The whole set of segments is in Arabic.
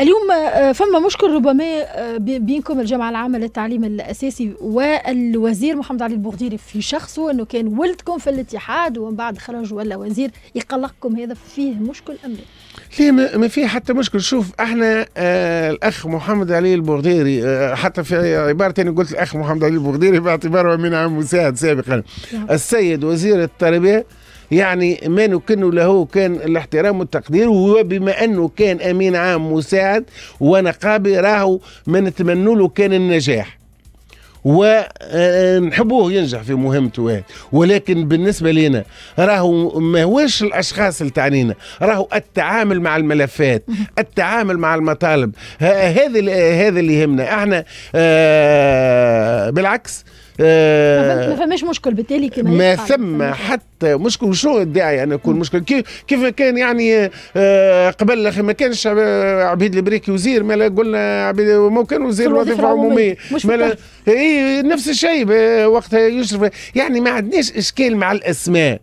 اليوم آه، فما مشكل ربما آه، بينكم الجامعه العامه للتعليم الاساسي والوزير محمد علي البوغديري في شخصه انه كان ولدكم في الاتحاد ومن بعد خرج ولا وزير يقلقكم هذا فيه مشكل ام لا؟ ليه ما في حتى مشكل شوف احنا آه، الاخ محمد علي البوغديري حتى في عباره ثانيه قلت الاخ محمد علي البوغديري باعتباره من عام مساعد سابقا يعني نعم. السيد وزير التربيه يعني ما نكن له كان الاحترام والتقدير وبما انه كان امين عام مساعد قاعد ونقابي راهو ما نتمنوا له كان النجاح ونحبوه آه، آه، ينجح في مهمته ولكن بالنسبه لنا راهو ما هوش الاشخاص اللي تعنينا راهو التعامل مع الملفات التعامل مع المطالب هذا هذا اللي يهمنا احنا آه، بالعكس آه، ما فماش مشكل بالتالي كما ما ثم حتى مشكل وشنو الداعي انا يكون مشكل كيف كان يعني آه، قبل اخي ما كانش عبيد البريكي وزير ما قلنا عبيد ما كان وزير الوظيفه العموميه مالا اي نفس الشيء آه، وقتها يشرف يعني ما عندناش اشكال مع الاسماء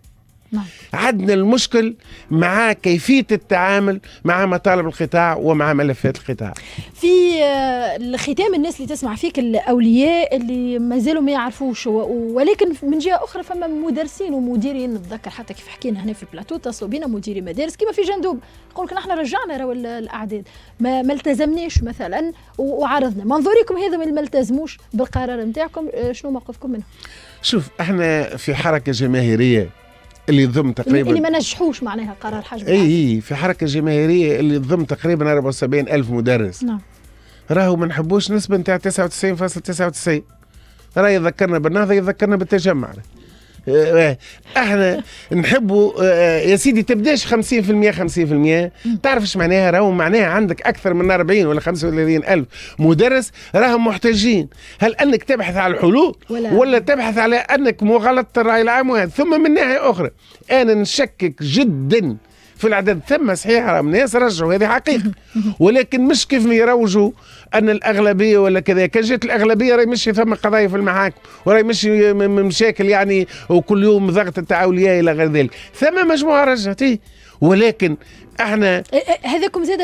نعم. عدنا المشكل مع كيفية التعامل مع مطالب القطاع ومع ملفات القطاع في آه، الختام الناس اللي تسمع فيك الأولياء اللي مازالوا ما يعرفوش ولكن من جهة أخرى فما مدرسين ومديرين نتذكر حتى كيف حكينا هنا في البلاتو اتصلوا بينا مديري مدارس كما في جندوب يقول لك نحن رجعنا راهو الأعداد ما, ما التزمناش مثلا وعرضنا منظوركم هذا ما التزموش بالقرار نتاعكم آه، شنو موقفكم منه؟ شوف احنا في حركة جماهيرية اللي ضم تقريبا اللي ما نجحوش معناها قرار حجم اي اي في حركه جماهيريه اللي ضم تقريبا 74 الف مدرس نعم راهو ما نحبوش نسبه نتاع 99.99 راهي راه يذكرنا بالنهضه يذكرنا بالتجمع آه، آه، احنا نحبوا آه، يا سيدي تبداش 50% 50% تعرف ايش معناها راهو معناها عندك اكثر من 40 ولا 35 الف مدرس راهم محتاجين هل انك تبحث على الحلول ولا, ولا تبحث على انك مغالطه الراي العام وهذا ثم من ناحيه اخرى انا نشكك جدا في العدد ثم صحيح راهم ناس رجعوا هذه حقيقه ولكن مش كيف ما يروجوا ان الاغلبيه ولا كذا كان جات الاغلبيه راهي مشي ثم قضايا في المحاكم وراهي مشي مشاكل يعني وكل يوم ضغط تاع اولياء الى غير ذلك ثم مجموعه رجعت إيه. ولكن احنا إيه، إيه، هذاكم زاد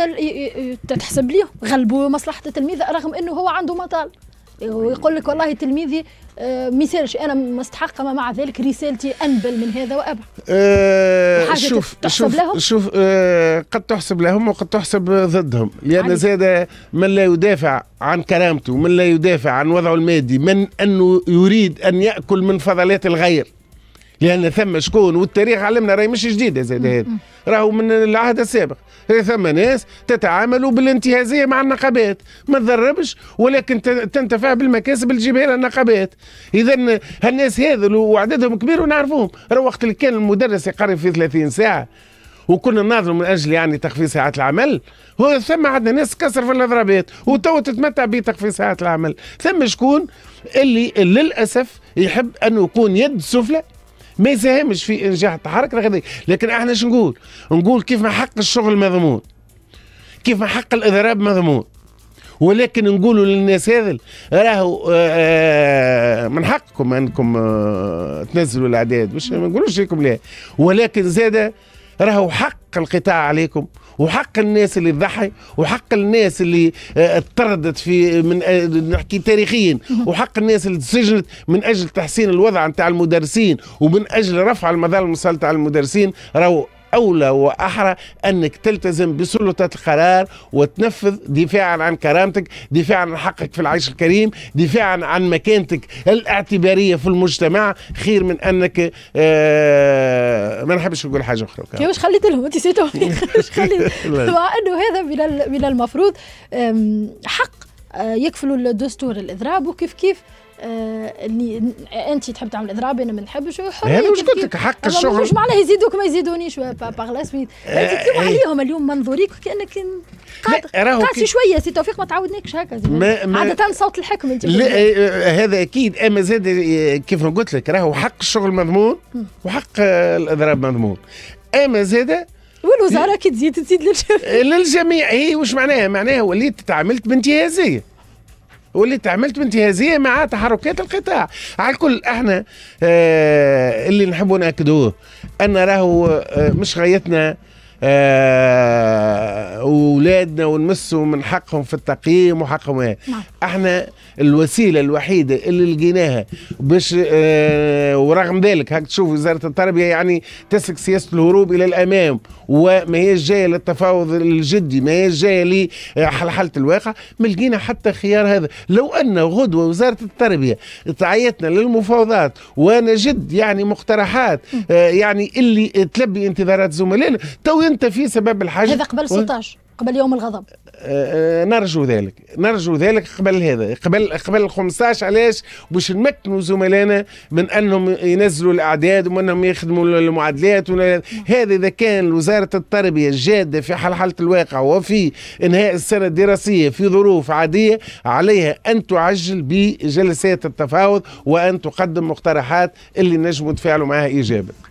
تحسب ليه غلبوا مصلحه التلميذ رغم انه هو عنده مطال ويقول لك والله تلميذي آه، ما يسالش انا مستحقه مع ذلك رسالتي انبل من هذا وابعد أه شوف تحسب شوف لهم؟ شوف أه قد تحسب لهم وقد تحسب ضدهم لان زاد آه، من لا يدافع عن كرامته من لا يدافع عن وضعه المادي من انه يريد ان ياكل من فضلات الغير لان ثم شكون والتاريخ علمنا راهي مش جديده زاد هذا راهو من العهد السابق ثم ناس تتعامل بالانتهازيه مع النقابات ما تضربش ولكن تنتفع بالمكاسب اللي تجيبها النقابات اذا هالناس هذول وعددهم كبير ونعرفوهم راه وقت اللي كان المدرس يقري في 30 ساعه وكنا نناظروا من اجل يعني تخفيض ساعات العمل هو ثم عندنا ناس كسر في الاضرابات وتو تتمتع بتخفيض ساعات العمل ثم شكون اللي للاسف يحب انه يكون يد سفلى ما يساهمش في انجاح التحرك الغذائي لكن احنا شو نقول نقول كيف ما حق الشغل مضمون كيف ما حق الاضراب مضمون ولكن نقولوا للناس هذا راهو آه، آه، من حقكم انكم آه، تنزلوا الاعداد مش ما نقولوش لكم لا ولكن زاده راهو حق القطاع عليكم وحق الناس اللي ضحي وحق الناس اللي آه، اطردت في من آه، نحكي تاريخيا وحق الناس اللي تسجنت من اجل تحسين الوضع نتاع المدرسين ومن اجل رفع المظالم المسلطه على المدرسين راهو أولى وأحرى أنك تلتزم بسلطة القرار وتنفذ دفاعا عن كرامتك دفاعا عن حقك في العيش الكريم دفاعا عن مكانتك الاعتبارية في المجتمع خير من أنك آه ما نحبش نقول حاجة أخرى واش خليت لهم أنت سيتو خليت مع أنه هذا من من المفروض حق آه، يكفلوا الدستور الإضراب وكيف كيف اللي آه انت تحب تعمل اضراب انا ما نحبش حريه واش قلت لك حق الشغل مش معناها يزيدوك ما يزيدونيش باغ لا سويت تلوم عليهم اليوم منظوريك كانك قاعد قاعد شويه سي توفيق ما تعاودناكش هكا عاده صوت الحكم انت لا آه، آه، هذا اكيد اما زاد آه، كيف ما قلت لك راهو حق الشغل مضمون وحق الاضراب مضمون اما زاده والوزاره كي تزيد تزيد للجميع للجميع هي إيه، واش معناها معناها وليت تعاملت بانتهازيه واللي تعملت بانتهازيه مع تحركات القطاع على الكل احنا آه، اللي نحبوا ناكدوه ان راهو آه، مش غايتنا آه، اولادنا ونمسوا من حقهم في التقييم وحقهم إيه. نعم. احنا الوسيله الوحيده اللي لقيناها باش اه ورغم ذلك هاك تشوف وزاره التربيه يعني تسلك سياسه الهروب الى الامام وما هي جايه للتفاوض الجدي ما هي جايه لحلحله آه، الواقع ما لقينا حتى خيار هذا لو ان غدوه وزاره التربيه تعيتنا للمفاوضات وانا جد يعني مقترحات اه يعني اللي تلبي انتظارات زملائنا تو انت في سبب الحاجه هذا قبل 16 قبل يوم الغضب آه،, آه نرجو ذلك نرجو ذلك قبل هذا قبل قبل 15 علاش باش نمكنوا زملائنا من انهم ينزلوا الاعداد ومن انهم يخدموا المعادلات هذا اذا كان وزاره التربيه الجاده في حلحله الواقع وفي انهاء السنه الدراسيه في ظروف عاديه عليها ان تعجل بجلسات التفاوض وان تقدم مقترحات اللي نجموا تفاعلوا معها ايجابا